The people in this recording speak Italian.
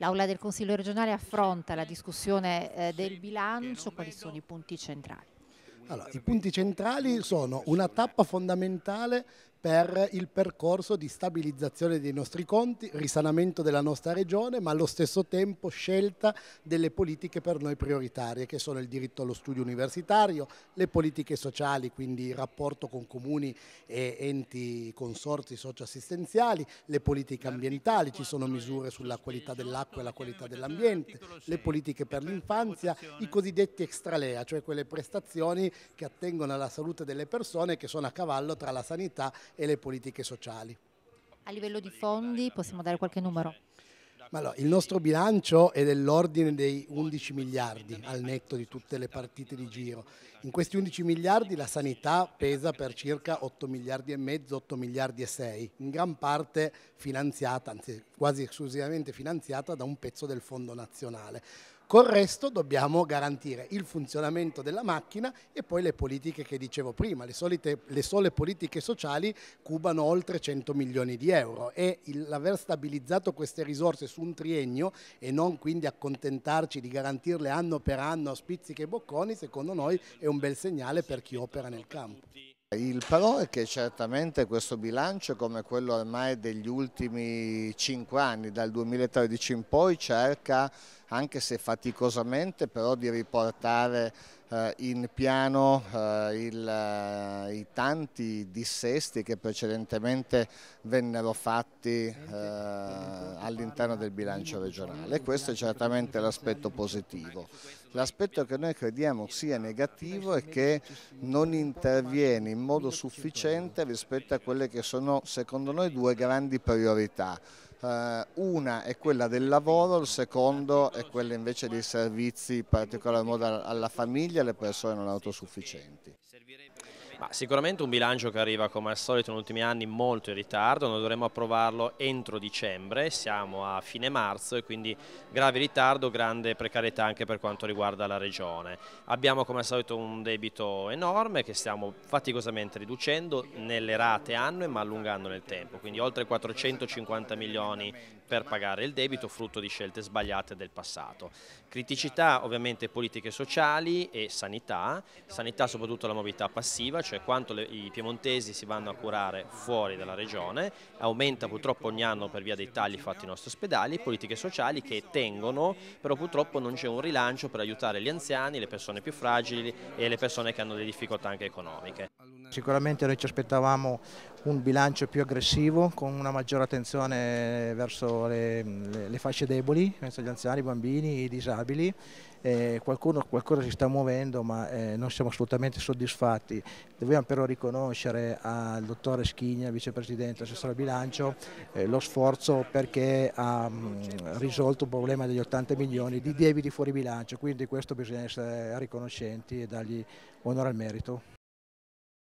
L'Aula del Consiglio regionale affronta la discussione eh, del bilancio, quali sono i punti centrali? Allora, I punti centrali sono una tappa fondamentale per il percorso di stabilizzazione dei nostri conti, risanamento della nostra regione, ma allo stesso tempo scelta delle politiche per noi prioritarie, che sono il diritto allo studio universitario, le politiche sociali, quindi il rapporto con comuni e enti consorzi socioassistenziali, le politiche ambientali, ci sono misure sulla qualità dell'acqua e la qualità dell'ambiente, le politiche per l'infanzia, i cosiddetti extralea, cioè quelle prestazioni che attengono alla salute delle persone che sono a cavallo tra la sanità e e le politiche sociali. A livello di fondi possiamo dare qualche numero? Allora, il nostro bilancio è dell'ordine dei 11 miliardi al netto di tutte le partite di giro. In questi 11 miliardi la sanità pesa per circa 8 miliardi e mezzo, 8 miliardi e 6, in gran parte finanziata, anzi quasi esclusivamente finanziata da un pezzo del Fondo Nazionale. Col resto dobbiamo garantire il funzionamento della macchina e poi le politiche che dicevo prima, le, solite, le sole politiche sociali cubano oltre 100 milioni di euro e l'aver stabilizzato queste risorse su un triennio e non quindi accontentarci di garantirle anno per anno a spizziche e bocconi, secondo noi è un bel segnale per chi opera nel campo. Il però è che certamente questo bilancio come quello ormai degli ultimi 5 anni, dal 2013 in poi, cerca anche se faticosamente però di riportare eh, in piano eh, il, eh, i tanti dissesti che precedentemente vennero fatti all'interno del bilancio regionale. Questo è certamente l'aspetto positivo. L'aspetto che noi crediamo sia negativo è che non interviene in modo sufficiente rispetto a quelle che sono secondo noi due grandi priorità eh, una è quella del lavoro, il secondo è quella invece dei servizi, in particolar modo alla famiglia e alle persone non autosufficienti. Ma sicuramente un bilancio che arriva come al solito negli ultimi anni molto in ritardo, noi dovremmo approvarlo entro dicembre, siamo a fine marzo e quindi grave ritardo, grande precarietà anche per quanto riguarda la regione. Abbiamo come al solito un debito enorme che stiamo faticosamente riducendo nelle rate annue ma allungando nel tempo, quindi oltre 450 milioni per pagare il debito frutto di scelte sbagliate del passato. Criticità ovviamente politiche sociali e sanità, sanità soprattutto la mobilità passiva, cioè quanto le, i piemontesi si vanno a curare fuori dalla regione, aumenta purtroppo ogni anno per via dei tagli fatti in nostri ospedali, politiche sociali che tengono, però purtroppo non c'è un rilancio per aiutare gli anziani, le persone più fragili e le persone che hanno delle difficoltà anche economiche. Sicuramente noi ci aspettavamo un bilancio più aggressivo con una maggiore attenzione verso le, le, le fasce deboli, penso agli anziani, i bambini, i disabili. Eh, qualcuno, qualcosa si sta muovendo ma eh, non siamo assolutamente soddisfatti. Dobbiamo però riconoscere al dottore Schigna, vicepresidente assessore bilancio, eh, lo sforzo perché ha mh, mm, risolto un problema degli 80 milioni di debiti fuori bilancio, quindi questo bisogna essere riconoscenti e dargli onore al merito.